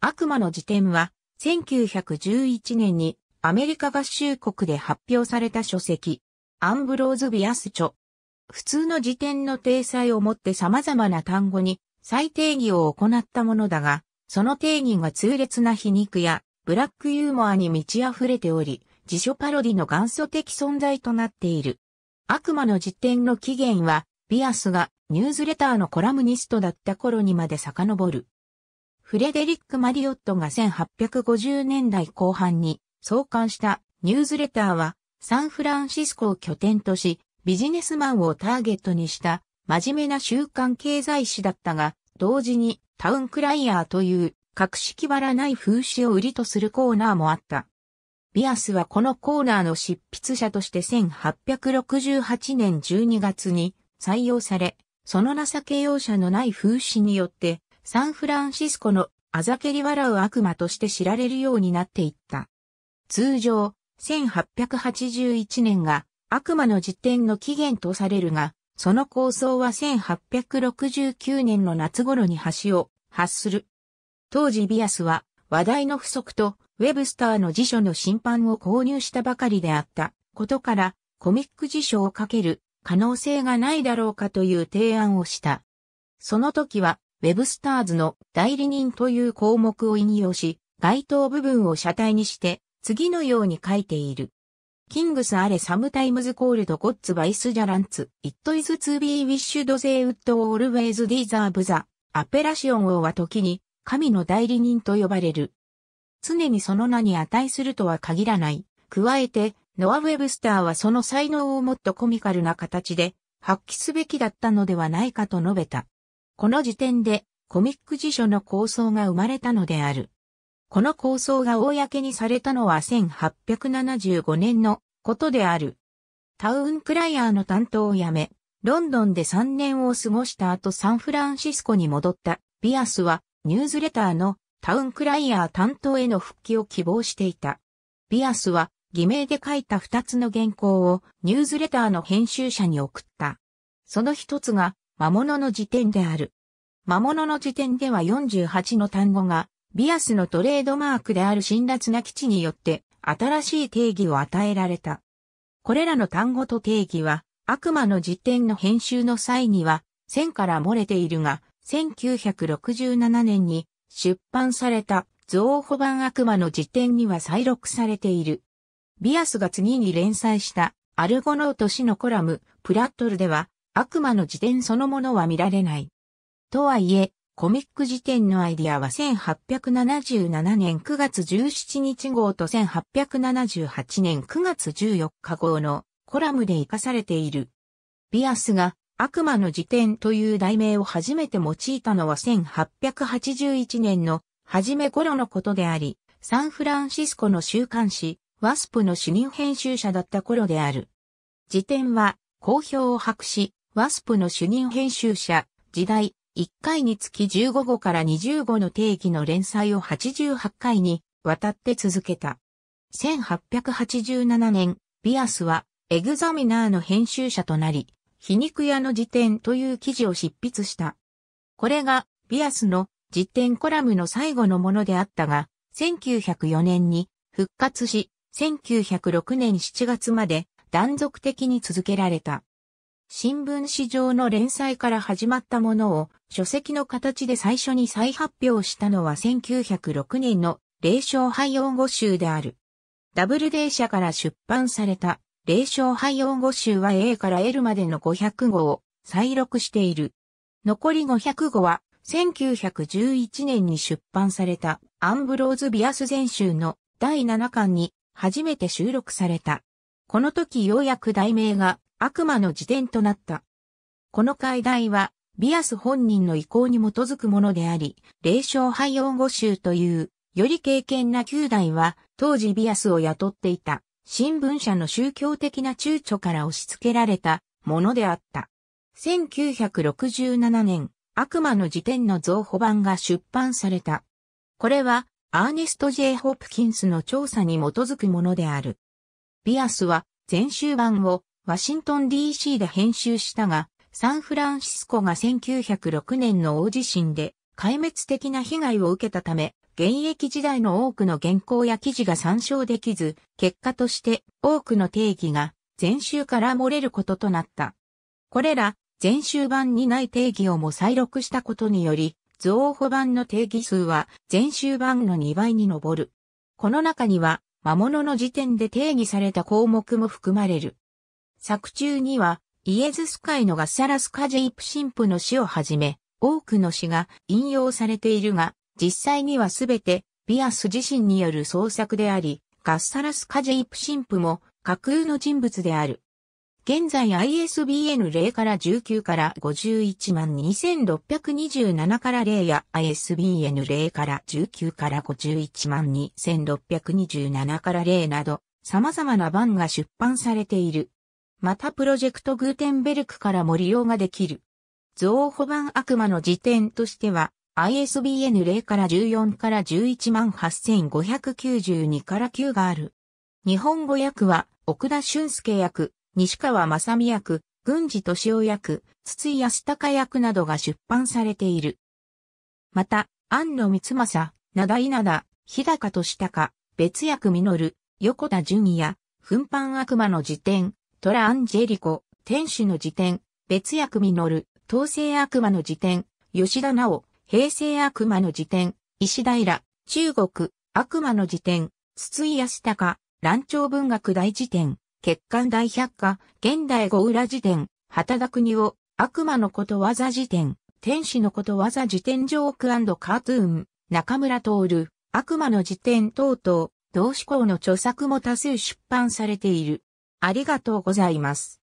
悪魔の辞典は、1911年にアメリカ合衆国で発表された書籍、アンブローズ・ビアス著。普通の辞典の体裁をもって様々な単語に再定義を行ったものだが、その定義が痛烈な皮肉やブラックユーモアに満ち溢れており、辞書パロディの元祖的存在となっている。悪魔の辞典の起源は、ビアスがニュースレターのコラムニストだった頃にまで遡る。フレデリック・マリオットが1850年代後半に創刊したニューズレターはサンフランシスコを拠点としビジネスマンをターゲットにした真面目な週刊経済誌だったが同時にタウンクライヤーという格式ばらない風刺を売りとするコーナーもあった。ビアスはこのコーナーの執筆者として1868年12月に採用され、その情け容赦のない風刺によってサンフランシスコのあざけり笑う悪魔として知られるようになっていった。通常、1881年が悪魔の実典の起源とされるが、その構想は1869年の夏頃に橋を発する。当時ビアスは話題の不足とウェブスターの辞書の審判を購入したばかりであったことからコミック辞書を書ける可能性がないだろうかという提案をした。その時はウェブスターズの代理人という項目を引用し、該当部分を車体にして、次のように書いている。キングスアレサムタイムズコールドゴッツバイスジャランツ、イットイズツービーウィッシュドゼウッドオールウェイズディーザーブザ、アペラシオン王は時に、神の代理人と呼ばれる。常にその名に値するとは限らない。加えて、ノア・ウェブスターはその才能をもっとコミカルな形で発揮すべきだったのではないかと述べた。この時点でコミック辞書の構想が生まれたのである。この構想が公にされたのは1875年のことである。タウンクライアーの担当を辞め、ロンドンで3年を過ごした後サンフランシスコに戻ったビアスはニュースレターのタウンクライアー担当への復帰を希望していた。ビアスは偽名で書いた2つの原稿をニュースレターの編集者に送った。その一つが魔物の辞典である。魔物の辞典では48の単語が、ビアスのトレードマークである辛辣な基地によって、新しい定義を与えられた。これらの単語と定義は、悪魔の辞典の編集の際には、線から漏れているが、1967年に出版された造補版悪魔の辞典には再録されている。ビアスが次に連載したアルゴノート氏のコラム、プラットルでは、悪魔の辞典そのものは見られない。とはいえ、コミック辞典のアイディアは1877年9月17日号と1878年9月14日号のコラムで活かされている。ビアスが悪魔の辞典という題名を初めて用いたのは1881年の初め頃のことであり、サンフランシスコの週刊誌、ワスプの主任編集者だった頃である。辞典は好評を博し、ワスプの主任編集者、時代、1回につき15号から20号の定義の連載を88回にわたって続けた。1887年、ビアスはエグザミナーの編集者となり、皮肉屋の辞典という記事を執筆した。これがビアスの辞典コラムの最後のものであったが、1904年に復活し、1906年7月まで断続的に続けられた。新聞史上の連載から始まったものを書籍の形で最初に再発表したのは1906年の霊障廃音語集である。ダブルデー社から出版された霊障廃音語集は A から L までの500語を再録している。残り500語は1911年に出版されたアンブローズ・ビアス全集の第7巻に初めて収録された。この時ようやく題名が悪魔の辞典となった。この解題は、ビアス本人の意向に基づくものであり、霊障廃用語集という、より敬虔な旧代は、当時ビアスを雇っていた、新聞社の宗教的な躊躇から押し付けられたものであった。1967年、悪魔の辞典の増補版が出版された。これは、アーネスト・ジェイ・ホプキンスの調査に基づくものである。ビアスは、全集版をワシントン DC で編集したが、サンフランシスコが1906年の大地震で壊滅的な被害を受けたため、現役時代の多くの原稿や記事が参照できず、結果として多くの定義が全集から漏れることとなった。これら、全集版にない定義をも再録したことにより、増補版の定義数は全集版の2倍に上る。この中には、魔物の時点で定義された項目も含まれる。作中には、イエズス会のガッサラスカジェイプ神父の詩をはじめ、多くの詩が引用されているが、実際にはすべてビアス自身による創作であり、ガッサラスカジェイプ神父も架空の人物である。現在 ISBN 0から19から51万2627から0や ISBN 0から19から51万2627から0など様々な版が出版されている。またプロジェクトグーテンベルクからも利用ができる。増補版悪魔の辞典としては、ISBN 0から14から118,592から9がある。日本語訳は、奥田俊介役、西川正美役、郡司敏夫役、筒井康隆役などが出版されている。また、安野光正、灘稲田、日高俊隆、別役実、横田淳也、奮版悪魔の辞典、トラ・アンジェリコ、天使の辞典、別役実る、東西悪魔の辞典、吉田直、平成悪魔の辞典、石平、中国、悪魔の辞典、筒井康隆、乱調文学大辞典、欠陥大百科、現代五浦辞典、畑田国を、悪魔のことわざ辞典、天使のことわざ辞典ジョークカートゥーン、中村徹、悪魔の辞典等々、同志向の著作も多数出版されている。ありがとうございます。